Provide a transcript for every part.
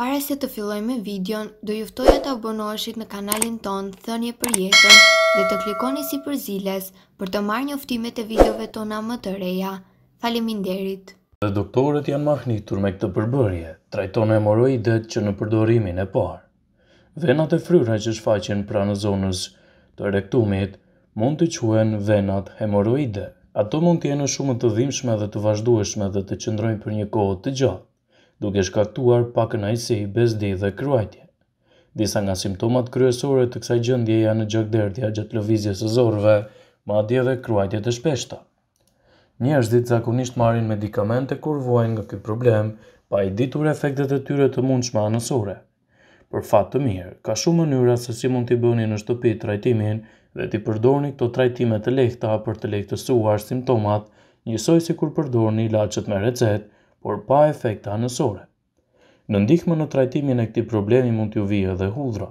Pare se të filloj me videon, do e të abonoheshit në kanalin ton Thënje për jetën dhe të klikoni si për ziles për të marrë njoftimet e videove tona më të reja. Faleminderit! Dhe doktorët janë mahnitur me këtë përbërje, trajtonë e i detë që në përdorimin e parë. Venat e fryra që shfaqen pra në zonës të rektumit mund të quen venat hemoroide. Ato mund t'jene shumë të dhimshme dhe të vazhdueshme dhe të qëndrojnë për një kohë të gjatë duke shkaktuar pak në bezdi dhe kruajtje. Disa nga simptomat kryesore të kësaj gjëndje janë gjakderdja gjatë lëvizjes së zorve, madje dhe kruajtje të shpeshta. Njerëzit zakonisht marin medikamente kur vojnë nga këtë problem, pa i ditur efektet e tyre të mund shma anësore. Për fat të mirë, ka shumë mënyra se si mund t'i bëni në shtëpi trajtimin dhe t'i përdorni këto trajtime të lehta për të lehtësuar simptomat, njësoj si kur përdorni lachet me recetë por pa efekte anësore. Në ndihme në trajtimin e këti problemi mund t'ju vijë edhe hudra.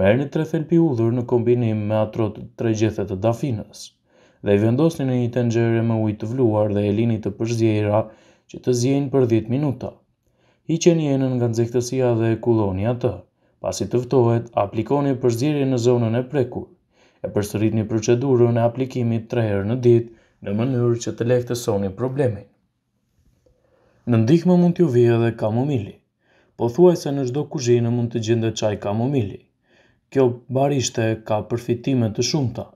Merë një tre hudhur hudrë në kombinim me atrot tre gjethet të dafinës, dhe i vendosni në një tengjere me ujtë të vluar dhe e linit të përzjera që të zjenë për 10 minuta. I që njenë nga nëzikëtësia dhe kuloni atë, pasi të vtohet, aplikoni përzjeri në zonën e prekur, e përstërit një procedurën e aplikimit tre herë në ditë në mënyrë që të lehtësoni problemin. Në ndihme mund t'ju vijë edhe kamomili. Po thuaj se në shdo kuzhinë mund të gjinde qaj kamomili. Kjo barishte ka përfitime të shumta,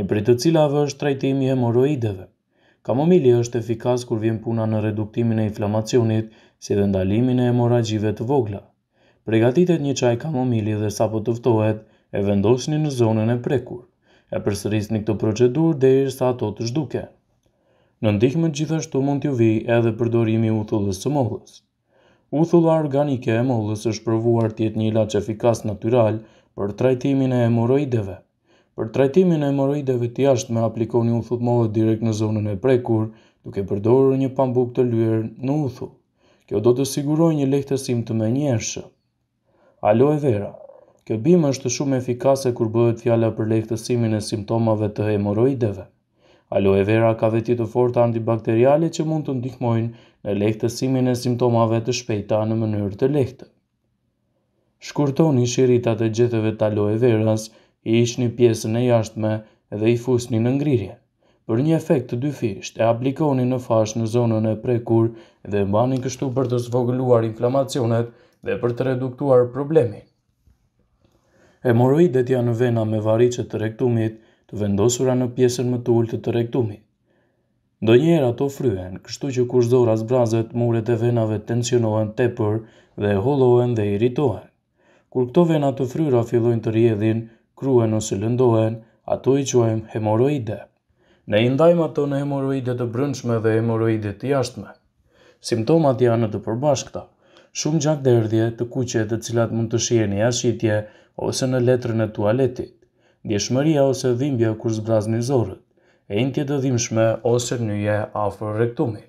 një prit të cilave është trajtimi hemoroideve. Kamomili është efikas kur vjen puna në reduktimin e inflamacionit, si dhe ndalimin e hemoragjive të vogla. Pregatitet një qaj kamomili dhe sapo të vtohet, e vendosni në zonën e prekur. E përsërisni këtë procedur dhe i rësa ato të shduke. Në ndihme gjithashtu mund t'ju vi edhe përdorimi uthullës së mollës. Uthulla organike e mollës është provuar të një ilaç efikas natyral për trajtimin e emoroideve. Për trajtimin e hemoroideve të me aplikoni uthull molle direkt në zonën e prekur, duke përdorur një pambuk të luer në uthull. Kjo do të sigurojë një lehtësim të menjëhershëm. Aloe vera. Kjo bimë është shumë efikase kur bëhet fjala për lehtësimin e simptomave të emoroideve Aloe vera ka vetje të forta antibakteriale që mund të ndihmojnë në lehtësimin e simptomave të shpejta në mënyrë të lehtë. Shkurtoni shiritat e gjetheve të aloe veras, i ish një pjesën e jashtme dhe i fusni në ngrirje. Për një efekt të dyfisht, e aplikoni në fash në zonën e prekur dhe mbani kështu për të zvogëluar inflamacionet dhe për të reduktuar problemin. Hemoroidet janë vena me varicet të rektumit të vendosura në pjesën më të ullë të rektumit. Do njerë ato fryen, kështu që kush dhora zbrazet, muret e venave tensionohen tepër dhe holohen dhe iritohen. Kur këto vena të fryra fillojnë të rjedhin, kruen ose lëndohen, ato i quajmë hemoroide. Ne indajmë ato në hemoroide të brëndshme dhe hemoroide të jashtme. Simptomat janë të përbashkëta. Shumë gjak derdhje të kuqe të cilat mund të shieni jashtje ose në letrën e tualetit djeshmëria ose dhimbja kur zbrazni zorët, e intje të dhimshme ose njëje afër rektumit.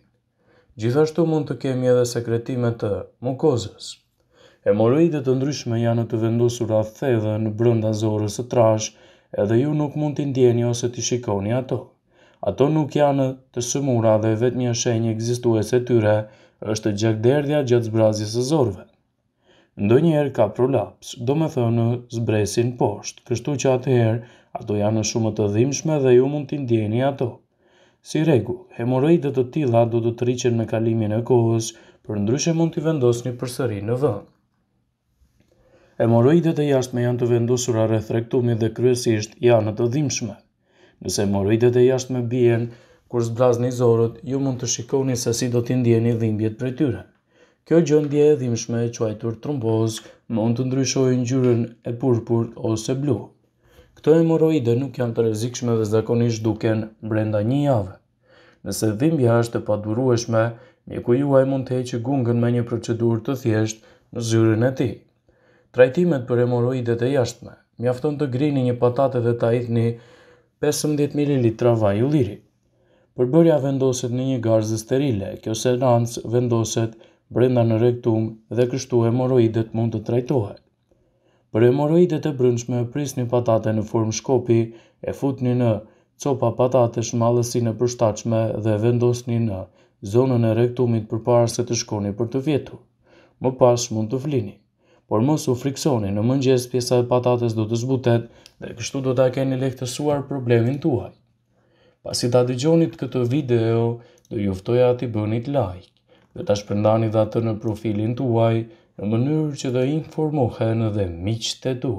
Gjithashtu mund të kemi edhe sekretime të mukozës. Hemoroidet të ndryshme janë të vendosur a thedhe në brënda zorës së trash, edhe ju nuk mund t'i ndjeni ose t'i shikoni ato. Ato nuk janë të sëmura dhe vetë një shenjë egzistuese tyre është gjakderdhja gjatë zbrazjes së zorëve ndonjëherë ka prolaps, do me thënë zbresin poshtë, kështu që atëherë ato janë shumë të dhimshme dhe ju mund t'i ndjeni ato. Si regu, hemoroidet të tila do të të rriqen me kalimin e kohës, për ndryshe mund t'i vendosni përsëri në dhënë. Hemoroidet e jashtme janë të vendosura rrethrektumit dhe kryesisht janë të dhimshme. Nëse hemoroidet e jashtme bien, kur zblazni zorët, ju mund të shikoni se si do t'indjeni ndjeni dhimbjet për tyre. Kjo gjëndje e dhimshme e quajtur tromboz mund të ndryshojë ngjyrën e purpur ose blu. Këto hemoroide nuk janë të rrezikshme dhe zakonisht duken brenda një jave. Nëse dhimbja është e padurueshme, mjeku juaj mund të heqë gungën me një procedurë të thjeshtë në zyrën e tij. Trajtimet për hemoroidet e jashtme mjafton të grini një patate dhe ta hidhni 15 ml vaj ulliri. Përbërja vendoset në një garzë sterile. Kjo seancë vendoset një brenda në rektum dhe kështu hemoroidet mund të trajtohet. Për hemoroidet e brëndshme, prisni patate në formë shkopi, e futni në copa patate shmalësin e përshtachme dhe vendosni në zonën e rektumit për parë se të shkoni për të vjetu. Më pas mund të flini. Por mos u friksoni në mëngjes pjesa e patates do të zbutet dhe kështu do të keni lehtësuar problemin tuaj. Pasi ta dëgjonit këtë video, do juftoja ati bënit like dhe të shpërndani dhe atë në profilin të uaj në mënyrë që dhe informohen dhe miqë të du.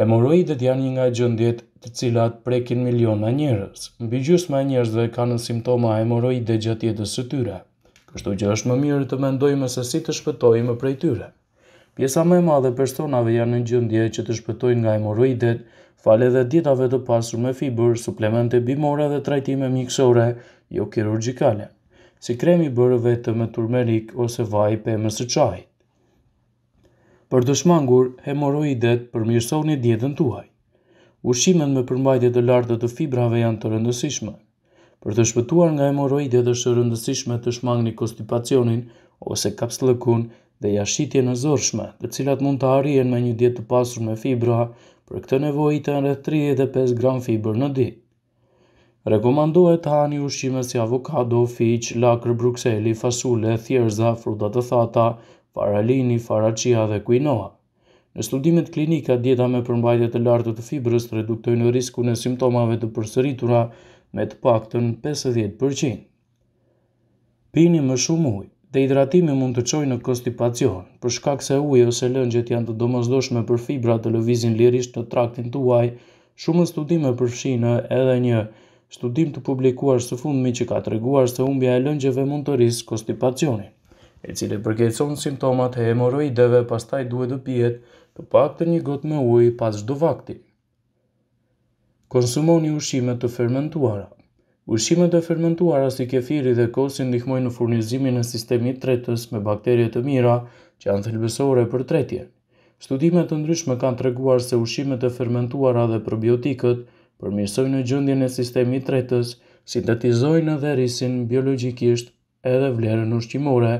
Hemoroidet janë një nga gjëndjet të cilat prekin miliona njërës. Në bëgjus me njërës dhe kanë në simptoma hemoroidet gjatë jetës së tyre. Kështu që është më mirë të mendojmë se si të shpëtojmë prej tyre. Pjesa më e madhe personave janë në gjëndje që të shpëtojnë nga hemoroidet, fale dhe ditave të pasur me fiber, suplemente bimore dhe trajtime mjekësore, jo kirurgikale si kremi bërë të me turmerik ose vaj për më së Për të shmangur, hemoroidet përmirëson një djetën tuaj. Ushimet me përmbajtje të lartë të fibrave janë të rëndësishme. Për të shpëtuar nga hemoroidet është rëndësishme të shmangni konstipacionin ose kapslëkun dhe jashitje në zorshme, të cilat mund të arjen me një djetë të pasur me fibra, për këtë nevojit e në 35 gram fibrë në ditë. Rekomandohet hani ushqime si avokado, fiq, lakër Brukseli, fasule, thjerza, fruta të thata, faralini, faracia dhe kuinoa. Në studimet klinika, dieta me përmbajtje të lartë të fibrës të reduktojnë risku në simptomave të përsëritura me të paktën 50%. Pini më shumë ujë dhe hidratimi mund të qoj në konstipacion, për shkak se ujë ose lëngjet janë të domosdoshme për fibra të lëvizin lirisht të traktin të uaj, shumë studime përfshinë edhe një Studim të publikuar së fundmi që ka treguar se humbja e lëngjeve mund të rrisë konstipacionin, e cili përkeqëson simptomat e hemoroideve, pastaj duhet të pihet të një gotë me ujë pas çdo vakti. Konsumoni ushqime të fermentuara. Ushqimet e fermentuara si kefiri dhe kosi ndihmojnë në furnizimin e sistemit tretës me bakterie të mira që janë thelbësore për tretje. Studimet të ndryshme kanë treguar se ushqimet e fermentuara dhe probiotikët përmirësojnë gjendjen e sistemit tretës, sintetizojnë dhe rrisin biologjikisht edhe vlerën ushqimore,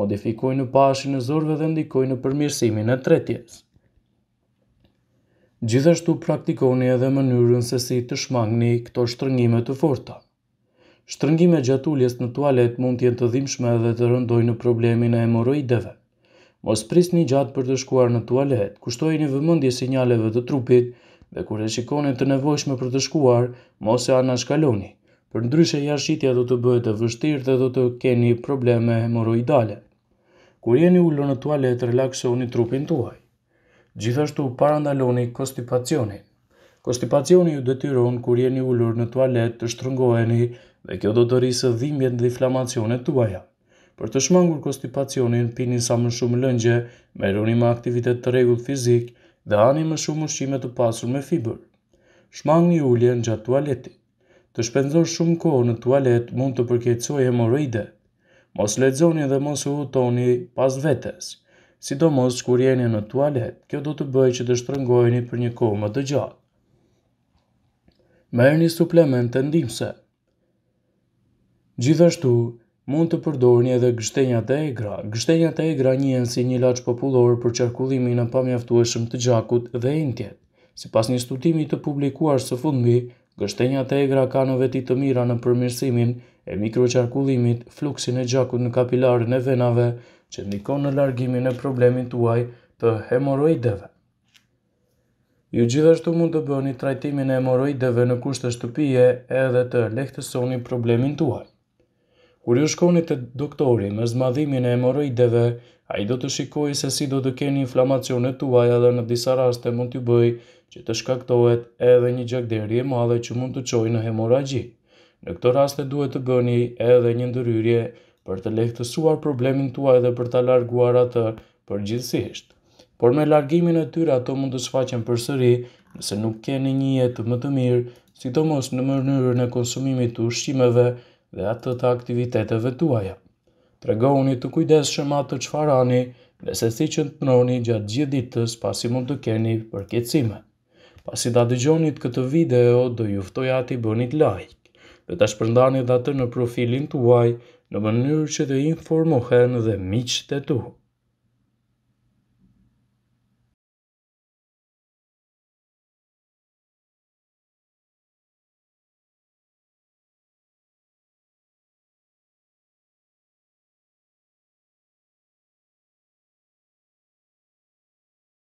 modifikojnë pashin e zorve dhe ndikojnë përmirësimin e tretjes. Gjithashtu praktikoni edhe mënyrën se si të shmangni këto shtrëngime të forta. Shtrëngime gjatë në tualet mund jenë të dhimshme dhe të rëndoj në problemin e emoroideve. Mos pris një gjatë për të shkuar në tualet, kushtoj një vëmëndje sinjaleve të trupit, dhe kur e shikoni të nevojshme për të shkuar, mos e anë shkaloni, për ndryshe jashtitja do të bëhet e vështirë dhe do të keni probleme hemoroidale. Kur jeni ullur në tualet, relaksoni trupin tuaj. Gjithashtu parandaloni konstipacionin. Konstipacioni ju detyron kur jeni ullur në tualet të shtrëngoheni dhe kjo do të rrisë dhimbjet dhe inflamacionet tuaja. Për të shmangur konstipacionin, pini sa më shumë lëngje, meroni me aktivitet të regullë fizik, dhe ani më shumë ushqime të pasur me fibër. Shmang një ullje në gjatë tualeti. Të shpenzor shumë kohë në tualet mund të përkecoj hemoroide. Mos lezoni dhe mos u utoni pas vetes. Sidomos kur jeni në tualet, kjo do të bëj që të shtrëngojni për një kohë më të gjatë. Merë një suplement të ndimse. Gjithashtu, mund të përdorni edhe gështenja e egra. Gështenja e egra njën si një laqë popullor për qarkullimi në pamjaftueshëm të gjakut dhe intjet. Si pas një studimi të publikuar së fundmi, gështenja e egra ka në veti të mira në përmirësimin e mikroqarkullimit, fluksin e gjakut në kapilarën e venave, që ndikon në largimin e problemin tuaj të hemoroideve. Ju gjithashtu mund të bëni trajtimin e hemoroideve në kushte shtupije edhe të lehtësoni problemin tuaj. Kur ju shkoni të doktori me zmadhimin e emoroideve, a i do të shikoj se si do të keni inflamacionet tuaj edhe në disa raste mund të bëj që të shkaktohet edhe një gjakderi e madhe që mund të qoj në hemoragji. Në këto raste duhet të bëni edhe një ndëryrje për të lehtësuar problemin tuaj dhe për të larguar atë për gjithësisht. Por me largimin e tyre ato mund të shfaqen për sëri nëse nuk keni një jetë më të mirë, si të mos në mënyrën e konsumimit të ushqimeve, dhe atë të aktiviteteve tuaja. Tregoni të kujdes shëm atë të qfarani dhe se si që të mëroni gjatë gjithë ditës pasi mund të keni përkjecime. Pasi da dëgjonit këtë video, do juftoj ati bënit like dhe të shpërndani dhe atë në profilin të uaj në mënyrë që të informohen dhe miqët e tuhë.